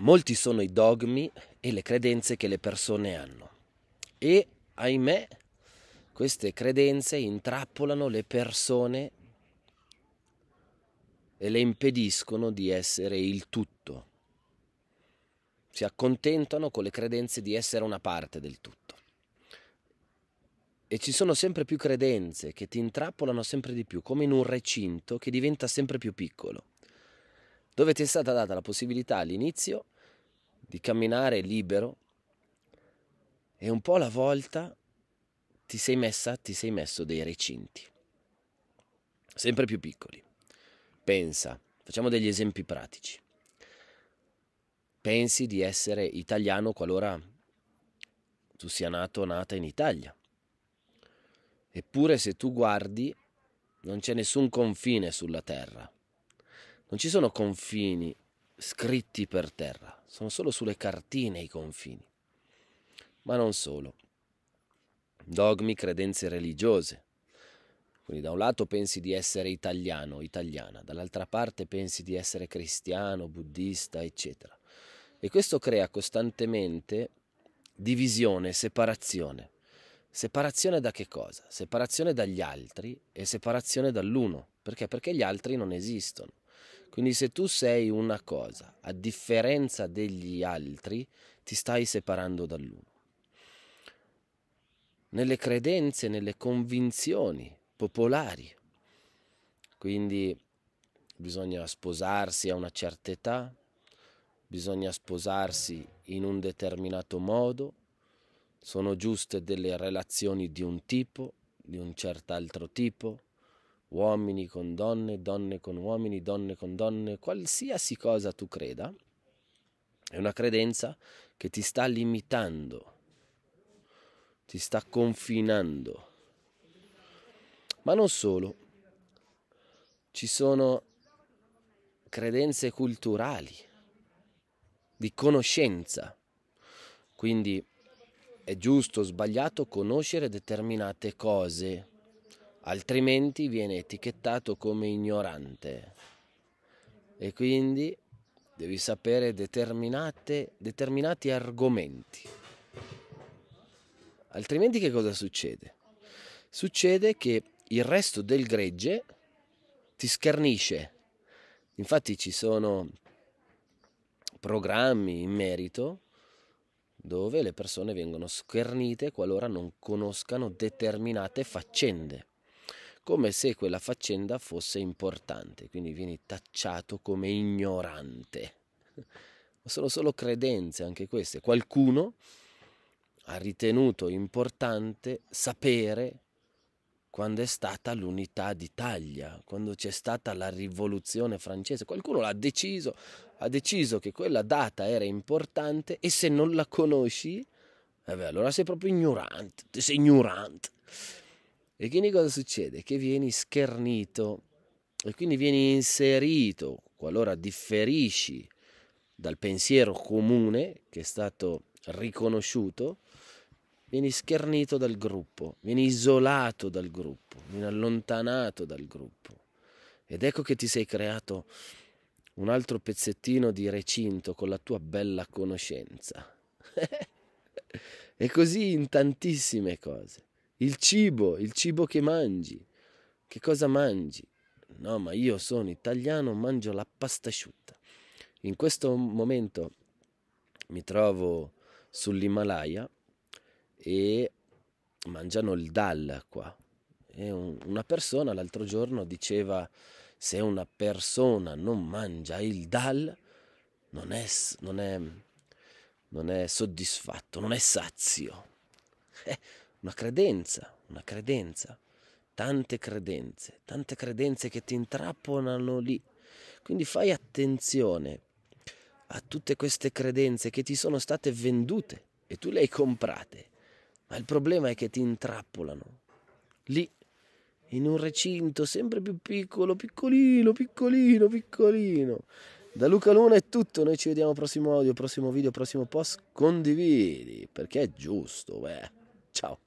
Molti sono i dogmi e le credenze che le persone hanno. E, ahimè, queste credenze intrappolano le persone e le impediscono di essere il tutto. Si accontentano con le credenze di essere una parte del tutto. E ci sono sempre più credenze che ti intrappolano sempre di più, come in un recinto che diventa sempre più piccolo dove ti è stata data la possibilità all'inizio di camminare libero e un po' alla volta ti sei messa, ti sei messo dei recinti, sempre più piccoli. Pensa, facciamo degli esempi pratici. Pensi di essere italiano qualora tu sia nato o nata in Italia. Eppure se tu guardi non c'è nessun confine sulla terra. Non ci sono confini scritti per terra, sono solo sulle cartine i confini. Ma non solo. Dogmi, credenze religiose. Quindi da un lato pensi di essere italiano, italiana, dall'altra parte pensi di essere cristiano, buddista, eccetera. E questo crea costantemente divisione, separazione. Separazione da che cosa? Separazione dagli altri e separazione dall'uno. Perché? Perché gli altri non esistono. Quindi se tu sei una cosa, a differenza degli altri, ti stai separando dall'uno. Nelle credenze, nelle convinzioni popolari. Quindi bisogna sposarsi a una certa età, bisogna sposarsi in un determinato modo, sono giuste delle relazioni di un tipo, di un certo altro tipo, uomini con donne, donne con uomini, donne con donne, qualsiasi cosa tu creda, è una credenza che ti sta limitando, ti sta confinando. Ma non solo, ci sono credenze culturali, di conoscenza. Quindi è giusto o sbagliato conoscere determinate cose altrimenti viene etichettato come ignorante e quindi devi sapere determinati argomenti. Altrimenti che cosa succede? Succede che il resto del gregge ti schernisce. Infatti ci sono programmi in merito dove le persone vengono schernite qualora non conoscano determinate faccende come se quella faccenda fosse importante, quindi vieni tacciato come ignorante. Sono solo credenze anche queste. Qualcuno ha ritenuto importante sapere quando è stata l'unità d'Italia, quando c'è stata la rivoluzione francese. Qualcuno l'ha deciso, ha deciso che quella data era importante e se non la conosci, vabbè, eh allora sei proprio ignorante, sei ignorante. E quindi cosa succede? Che vieni schernito e quindi vieni inserito, qualora differisci dal pensiero comune che è stato riconosciuto, vieni schernito dal gruppo, vieni isolato dal gruppo, vieni allontanato dal gruppo. Ed ecco che ti sei creato un altro pezzettino di recinto con la tua bella conoscenza. e così in tantissime cose. Il cibo, il cibo che mangi. Che cosa mangi? No, ma io sono italiano, mangio la pasta asciutta. In questo momento mi trovo sull'Himalaya e mangiano il dal qua. E un, una persona l'altro giorno diceva se una persona non mangia il dal non è, non è, non è soddisfatto, non è sazio. Eh, una credenza, una credenza, tante credenze, tante credenze che ti intrappolano lì. Quindi fai attenzione a tutte queste credenze che ti sono state vendute e tu le hai comprate, ma il problema è che ti intrappolano lì in un recinto sempre più piccolo, piccolino, piccolino, piccolino. Da Luca Luna è tutto, noi ci vediamo prossimo audio, prossimo video, prossimo post, condividi, perché è giusto, beh. Ciao.